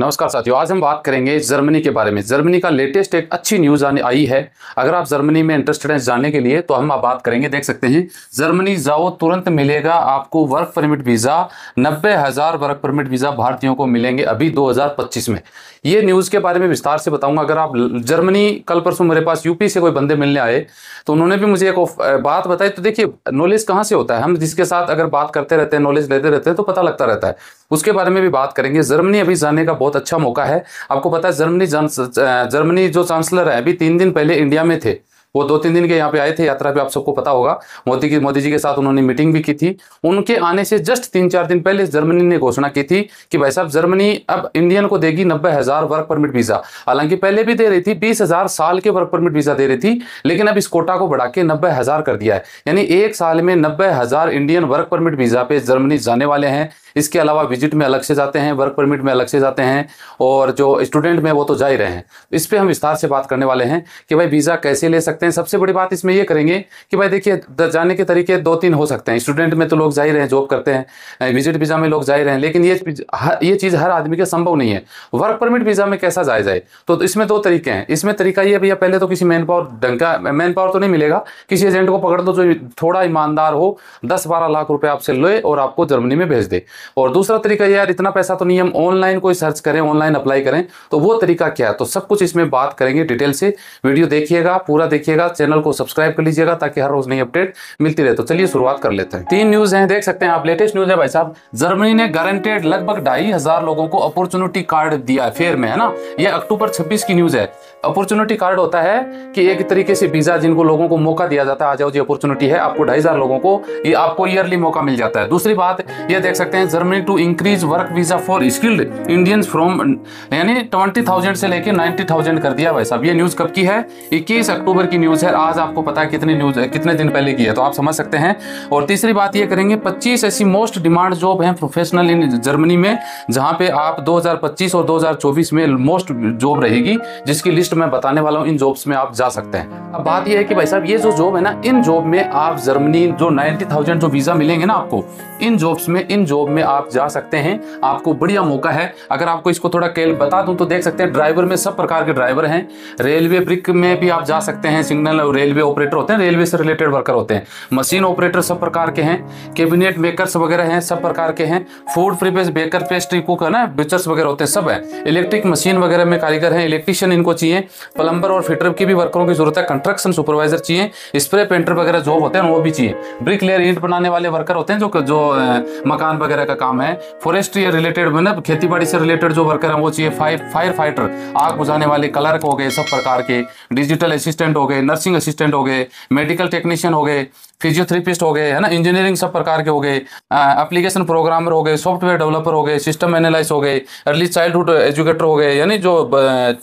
नमस्कार साथियों आज हम बात करेंगे जर्मनी के बारे में जर्मनी का लेटेस्ट एक अच्छी न्यूज़ आने आई है अगर आप जर्मनी में इंटरेस्टेड हैं जाने के लिए तो हम आप बात करेंगे देख सकते हैं जर्मनी जाओ तुरंत मिलेगा आपको वर्क परमिट वीज़ा नब्बे हज़ार वर्क परमिट वीज़ा भारतीयों को मिलेंगे अभी दो में ये न्यूज़ के बारे में विस्तार से बताऊंगा अगर आप जर्मनी कल परसों मेरे पास यूपी से कोई बंदे मिलने आए तो उन्होंने भी मुझे एक बात बताई तो देखिए नॉलेज कहाँ से होता है हम जिसके साथ अगर बात करते रहते हैं नॉलेज लेते रहते हैं तो पता लगता रहता है उसके बारे में भी बात करेंगे जर्मनी अभी जाने का बहुत बहुत अच्छा मौका है आपको पता है जर्मनी जर्मनी जो चांसलर है अभी तीन दिन पहले इंडिया में थे वो दो तीन दिन के यहाँ पे आए थे यात्रा पे आप सबको पता होगा मोदी की मोदी जी के साथ उन्होंने मीटिंग भी की थी उनके आने से जस्ट तीन चार दिन पहले जर्मनी ने घोषणा की थी कि भाई साहब जर्मनी अब इंडियन को देगी नब्बे हजार वर्क परमिट वीजा हालांकि पहले भी दे रही थी बीस हजार साल के वर्क परमिट वीजा दे रही थी लेकिन अब इस कोटा को बढ़ा के नब्बे हजार कर दिया है यानी एक साल में नब्बे हजार इंडियन वर्क परमिट वीजा पे जर्मनी जाने वाले हैं इसके अलावा विजिट में अलग से जाते हैं वर्क परमिट में अलग से जाते हैं और जो स्टूडेंट में वो तो जा ही रहे हैं इस पर हम विस्तार से बात करने वाले हैं कि भाई वीजा कैसे ले सकते सकते हैं सबसे बड़ी बात इसमें ये करेंगे कि भाई देखिए जाने के तरीके दो तीन हो सकते हैं स्टूडेंट में तो लोग जा ही रहे हैं जॉब करते हैं विजिट वीज़ा में लोग जा ही रहे हैं लेकिन ये ये चीज़ हर आदमी के संभव नहीं है वर्क परमिट वीज़ा में कैसा जाया जाए तो इसमें दो तरीके हैं इसमें तरीका ये भैया पहले तो किसी मैन पावर डंका मैन पावर तो नहीं मिलेगा किसी एजेंट को पकड़ दो जो थोड़ा ईमानदार हो दस बारह लाख रुपये आपसे ले और आपको जर्मनी में भेज दे और दूसरा तरीका यार इतना पैसा तो नहीं हम ऑनलाइन कोई सर्च करें ऑनलाइन अप्लाई करें तो वो तरीका क्या है तो सब कुछ इसमें बात करेंगे डिटेल से वीडियो देखिएगा पूरा देखिए देखिएगा चैनल को सब्सक्राइब कर लीजिएगा ताकि हर रोज नई अपडेट मिलती रहे तो चलिए शुरुआत कर लेते हैं तीन न्यूज है देख सकते हैं आप लेटेस्ट न्यूज है भाई साहब जर्मनी ने गारंटेड लगभग ढाई लोगों को अपॉर्चुनिटी कार्ड दिया है फेयर में है ना ये अक्टूबर छब्बीस की न्यूज है अपॉर्चुनिटी कार्ड होता है कि एक तरीके से वीजा जिनको लोगों को मौका दिया जाता है आ जाओ जी अपॉर्चुनिटी है आपको ढाई लोगों को ये आपको ईयरली मौका मिल जाता है दूसरी बात ये देख सकते हैं Germany to increase work visa for skilled Indians from यानी ट्वेंटी थाउजेंड से लेकर नाइन्टी थाउजेंड कर दिया भाई साहब ये न्यूज कब की है इक्कीस अक्टूबर की की न्यूज़ है आज आपको पता है कितनी न्यूज़ है कितने दिन पहले की है तो आप समझ सकते हैं और तीसरी बात ये करेंगे 25 ऐसी मोस्ट डिमांड जॉब हैं प्रोफेशनल इन जर्मनी में जहां पे आप 2025 और 2024 में मोस्ट जॉब रहेगी जिसकी लिस्ट मैं बताने वाला हूँ इन जॉब्स में आप जा सकते हैं अब बात यह है कि भाई साहब ये जो जॉब है ना इन जॉब में आप जर्मनी जो नाइनटी जो वीज़ा मिलेंगे ना आपको इन जॉब्स में इन जॉब में आप जा सकते हैं आपको बढ़िया मौका है अगर आपको इसको थोड़ा बता दूं तो देख सकते हैं ड्राइवर में सब प्रकार के ड्राइवर हैं रेलवे ब्रिक में भी आप जा सकते हैं सिग्नल रेलवे ऑपरेटर होते हैं रेलवे से रिलेटेड वर्कर होते हैं मशीन ऑपरेटर सब प्रकार के हैं कैबिनेट मेकर्स वगैरह हैं सब प्रकार के हैं फूड प्रिपेस बेकर पेस्ट्री कुक है ना बिचर्स वगैरह होते हैं सब है इलेक्ट्रिक मशीन वगैरह में कारीगर हैं इलेक्ट्रीशियन इनको चाहिए प्लम्बर और फिटर की भी वर्करों की जरूरत है कंस्ट्रक्शन सुपरवाइजर चाहिए स्प्रे पेंटर वगैरह जॉब होते हैं वो भी चाहिए ब्रिक लेयर ईट बनाने वाले वर्कर होते हैं जो जो मकान वगैरह का काम है फॉरेस्ट्री रिलेटेड मतलब खेती बाड़ी से रिलेटेड जो वर्कर हैं वो चाहिए फायर फाइटर आग बुझाने वाले कलर्क हो गए सब प्रकार के डिजिटल असिस्टेंट हो गए नर्सिंग असिस्टेंट हो गए मेडिकल टेक्नीशियन हो गए फिजियोथेरेपिस्ट हो गए है ना इंजीनियरिंग सब प्रकार के हो गए एप्लीकेशन प्रोग्रामर हो गए सॉफ्टवेयर डेवलपर हो गए सिस्टम एनालाइज हो गए अर्ली चाइल्डहुड एजुकेटर हो गए यानी जो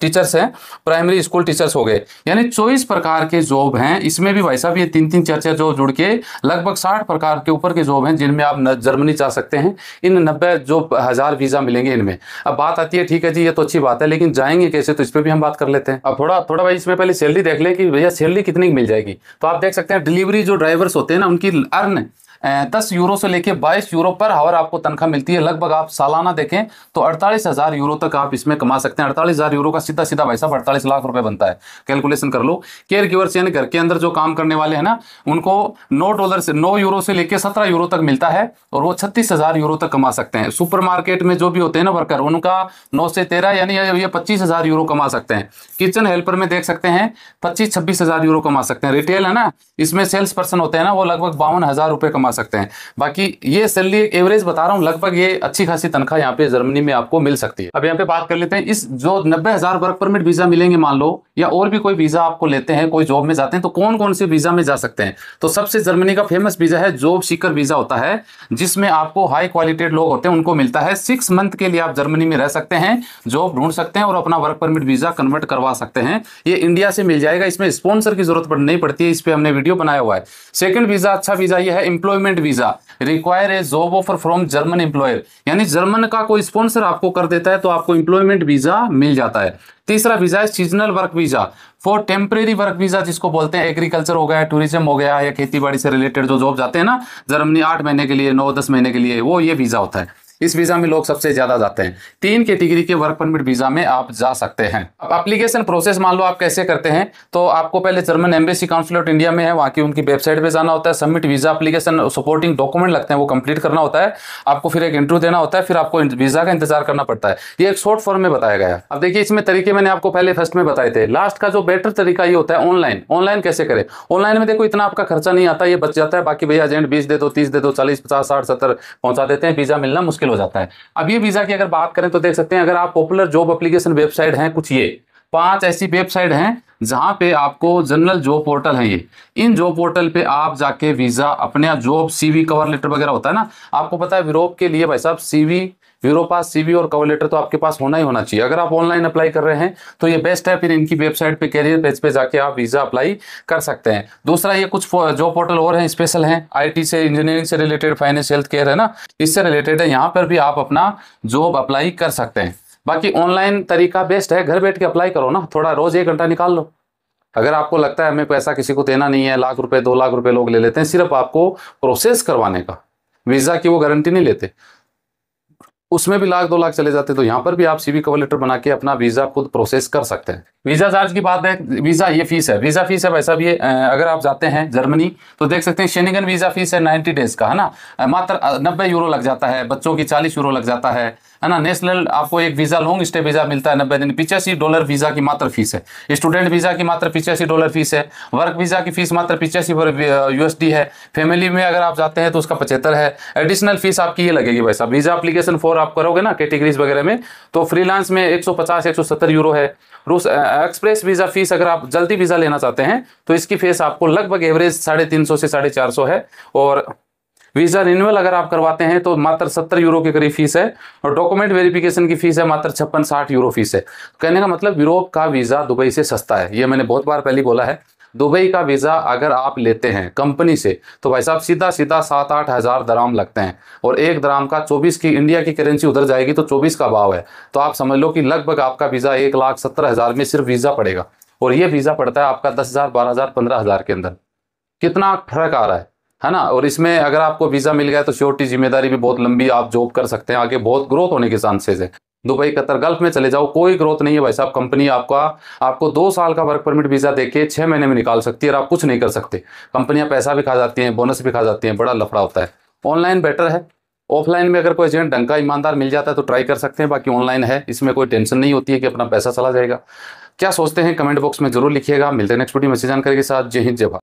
टीचर्स हैं प्राइमरी स्कूल टीचर्स हो गए यानी चौबीस प्रकार के जॉब हैं इसमें भी भाई साहब ये तीन तीन चार चार जॉब जुड़ के लगभग साठ प्रकार के ऊपर के जॉब हैं जिनमें आप जर्मनी जा सकते हैं इन नब्बे जो हज़ार वीज़ा मिलेंगे इनमें अब बात आती है ठीक है जी ये तो अच्छी बात है लेकिन जाएंगे कैसे तो इस पर भी हम बात कर लेते हैं अब थोड़ा थोड़ा भाई इसमें पहले सैलरी देख लें कि भैया सैलरी कितनी मिल जाएगी तो आप देख सकते हैं डिलीवरी जो ड्राइवर मेंबर्स होते हैं ना उनकी अर्न दस यूरो से लेके बाईस यूरो पर हावर आपको तनख्वाह मिलती है लगभग आप सालाना देखें तो अड़तालीस हज़ार यूरो तक आप इसमें कमा सकते हैं अड़तालीस हज़ार यूरो का सीधा सीधा भाई साहब अड़तालीस लाख रुपए बनता है कैलकुलेशन कर लो केयर गिवर्स यानी घर के अंदर जो काम करने वाले हैं ना उनको नौ डॉलर से नौ यूरो से लेकर सत्रह यूरो तक मिलता है और वो छत्तीस हज़ार यूरो तक कमा सकते हैं सुपर में जो भी होते हैं ना वर्कर उनका नौ से तेरह यानी ये पच्चीस हज़ार यूरो कमा सकते हैं किचन हेल्पर में देख सकते हैं पच्चीस छब्बीस हज़ार यूरो कमा सकते हैं रिटेल है ना इसमें सेल्स पर्सन होते हैं ना वो लगभग बावन हज़ार कमा कमा सकते हैं बाकी ये सैलरी एवरेज बता रहा हूँ लगभग ये अच्छी खासी तनख्वाह यहाँ पे जर्मनी में आपको मिल सकती है अब यहाँ पे बात कर लेते हैं इस जो नब्बे हजार वर्क परमिट वीजा मिलेंगे मान लो या और भी कोई वीजा आपको लेते हैं कोई जॉब में जाते हैं तो कौन कौन से वीजा में जा सकते हैं तो सबसे जर्मनी का फेमस वीजा है जॉब सीकर वीजा होता है जिसमें आपको हाई क्वालिटेड लोग होते हैं उनको मिलता है सिक्स मंथ के लिए आप जर्मनी में रह सकते हैं जॉब ढूंढ सकते हैं और अपना वर्क परमिट वीजा कन्वर्ट करवा सकते हैं ये इंडिया से मिल जाएगा इसमें स्पॉन्सर की जरूरत नहीं पड़ती है इस पर हमने वीडियो बनाया हुआ है सेकेंड वीजा अच्छा वीजा यह है employ employment visa require a job offer from German employer यानी जर्मन का कोई स्पॉन्सर आपको कर देता है तो आपको एम्प्लॉयमेंट वीजा मिल जाता है तीसरा वीजा है seasonal work visa for temporary work visa जिसको बोलते हैं एग्रीकल्चर हो गया टूरिज्म हो गया या खेती बाड़ी से रिलेटेड जो जॉब जाते हैं ना जर्मनी आठ महीने के लिए नौ दस महीने के लिए वो ये वीजा होता है इस वीज़ा में लोग सबसे ज़्यादा जाते हैं तीन कैटेगरी के, के वर्क परमिट वीज़ा में आप जा सकते हैं अब एप्लीकेशन प्रोसेस मान लो आप कैसे करते हैं तो आपको पहले German embassy council of India में है वहां की उनकी वेबसाइट पे जाना होता है submit visa application supporting document लगते हैं वो कंप्लीट करना होता है आपको फिर एक इंटरव्यू देना होता है फिर आपको वीज़ा का इंतजार करना पड़ता है ये एक शॉर्ट फॉर्म में बताया गया अब देखिए इसमें तरीके मैंने आपको पहले फर्स्ट में बताए थे लास्ट का जो बेटर तरीका ये होता है ऑनलाइन ऑनलाइन कैसे करें ऑनलाइन में देखो इतना आपका खर्चा नहीं आता ये बच जाता है बाकी भैया एजेंट बीस दे दो तीस दे दो चालीस पचास साठ सत्तर पहुंचा देते हैं वीज़ा मिलना मुश्किल मुश्किल हो जाता है अब ये वीज़ा की अगर बात करें तो देख सकते हैं अगर आप पॉपुलर जॉब अप्लीकेशन वेबसाइट हैं कुछ ये पांच ऐसी वेबसाइट हैं जहां पे आपको जनरल जॉब पोर्टल है ये इन जॉब पोर्टल पे आप जाके वीज़ा अपने जॉब सीवी कवर लेटर वगैरह होता है ना आपको पता है यूरोप के लिए भाई साहब सीवी यूरोपास सी और कवर लेटर तो आपके पास होना ही होना चाहिए अगर आप ऑनलाइन अप्लाई कर रहे हैं तो ये बेस्ट है फिर इनकी वेबसाइट पे कैरियर पेज पे जाके आप वीज़ा अप्लाई कर सकते हैं दूसरा ये कुछ जॉब पोर्टल और हैं स्पेशल हैं आईटी से इंजीनियरिंग से रिलेटेड फाइनेंस हेल्थ केयर है ना इससे रिलेटेड है यहाँ पर भी आप अपना जॉब अप्लाई कर सकते हैं बाकी ऑनलाइन तरीका बेस्ट है घर बैठ के अप्लाई करो ना थोड़ा रोज एक घंटा निकाल लो अगर आपको लगता है हमें पैसा किसी को देना नहीं है लाख रुपए दो लाख रुपए लोग ले लेते हैं सिर्फ आपको प्रोसेस करवाने का वीज़ा की वो गारंटी नहीं लेते उसमें भी लाख दो लाख चले जाते तो यहाँ पर भी आप सी वी कवर लेटर बना के अपना वीज़ा खुद प्रोसेस कर सकते हैं वीज़ा चार्ज की बात है वीज़ा ये फीस है वीज़ा फीस है वैसा भी है अगर आप जाते हैं जर्मनी तो देख सकते हैं शेनिगन वीज़ा फीस है नाइन्टी डेज़ का है ना मात्र नब्बे यूरो लग जाता है बच्चों की चालीस यूरो लग जाता है है ना नेशनल आपको एक वीज़ा लॉन्ग स्टे वीज़ा मिलता है नब्बे दिन पिचासी डॉलर वीज़ा की मात्र फीस है स्टूडेंट वीज़ा की मात्र पिचासी डॉलर फीस है वर्क वीज़ा की फीस मात्र पिचासी यूएसडी है फैमिली में अगर आप जाते हैं तो उसका पचहत्तर है एडिशनल फीस आपकी ये लगेगी वैसा वीज़ा अप्लीकेशन फॉर आप करोगे ना कैटेगरीज वगैरह में तो फ्रीलांस में एक सौ पचास यूरो है रूस एक्सप्रेस वीज़ा फीस अगर आप जल्दी वीज़ा लेना चाहते हैं तो इसकी फीस आपको लगभग एवरेज साढ़े तीन सौ से साढ़े चार सौ है और वीज़ा रिन्यूअल अगर आप करवाते हैं तो मात्र सत्तर यूरो के करीब फीस है और डॉक्यूमेंट वेरिफिकेशन की फीस है मात्र छप्पन साठ यूरो फीस है कहने का मतलब यूरोप का वीज़ा दुबई से सस्ता है ये मैंने बहुत बार पहले बोला है दुबई का वीज़ा अगर आप लेते हैं कंपनी से तो भाई साहब सीधा सीधा सात आठ हज़ार दराम लगते हैं और एक दराम का चौबीस की इंडिया की करेंसी उधर जाएगी तो चौबीस का भाव है तो आप समझ लो कि लगभग आपका वीज़ा एक लाख सत्तर हज़ार में सिर्फ वीज़ा पड़ेगा और ये वीज़ा पड़ता है आपका दस हज़ार बारह हज़ार पंद्रह हज़ार के अंदर कितना फर्क आ रहा है है ना और इसमें अगर आपको वीज़ा मिल गया तो श्योरिटी जिम्मेदारी भी बहुत लंबी आप जॉब कर सकते हैं आगे बहुत ग्रोथ होने के चांसेस है दुबई कतर गल्फ में चले जाओ कोई ग्रोथ नहीं है भाई साहब कंपनी आपका आपको दो साल का वर्क परमिट वीज़ा देके छह महीने में निकाल सकती है और आप कुछ नहीं कर सकते कंपनियां पैसा भी खा जाती हैं बोनस भी खा जाती हैं बड़ा लफड़ा होता है ऑनलाइन बेटर है ऑफलाइन में अगर कोई एजेंट डंका ईमानदार मिल जाता है तो ट्राई कर सकते हैं बाकी ऑनलाइन है इसमें कोई टेंशन नहीं होती है कि अपना पैसा चला जाएगा क्या सोचते हैं कमेंट बॉक्स में जरूर लिखिएगा मिलते हैं नेक्स्ट वीडियो में जानकारी के साथ जय हिंद जय भारत